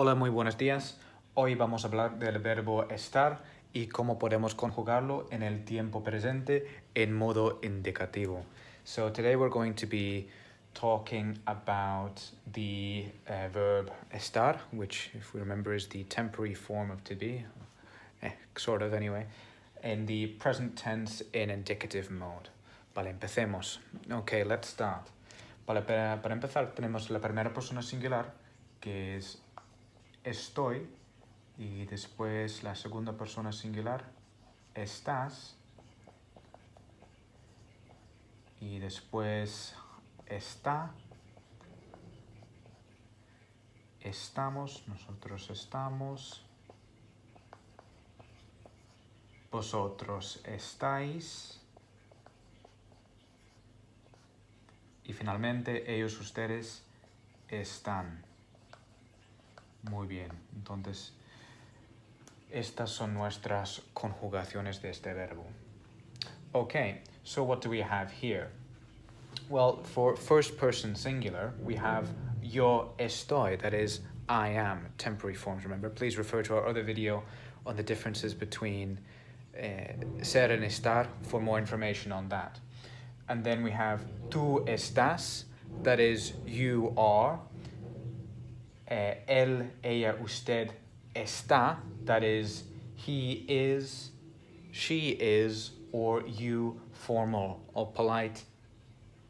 Hola, muy buenos días. Hoy vamos a hablar del verbo estar y cómo podemos conjugarlo en el tiempo presente en modo indicativo. So today we're going to be talking about the eh, verb estar, which if we remember is the temporary form of to be, eh, sort of anyway, in the present tense in indicative mode. Vale, empecemos. Okay, let's start. para empezar tenemos la primera persona singular, que es estoy y después la segunda persona singular, estás y después está, estamos, nosotros estamos, vosotros estáis y finalmente ellos ustedes están. Muy bien, entonces estas son nuestras conjugaciones de este verbo. Okay, so what do we have here? Well, for first person singular, we have yo estoy, that is, I am, temporary forms. Remember, please refer to our other video on the differences between uh, ser and estar for more information on that. And then we have tú estás, that is, you are, Eh, él, ella, usted está, that is, he is, she is, or you, formal or polite,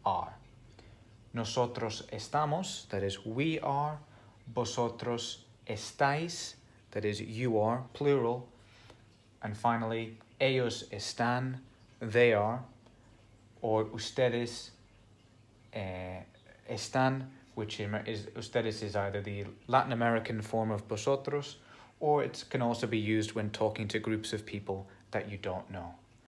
are. Nosotros estamos, that is, we are, vosotros estáis, that is, you are, plural, and finally, ellos están, they are, or ustedes eh, están, which is ustedes is either the Latin American form of vosotros, or it can also be used when talking to groups of people that you don't know.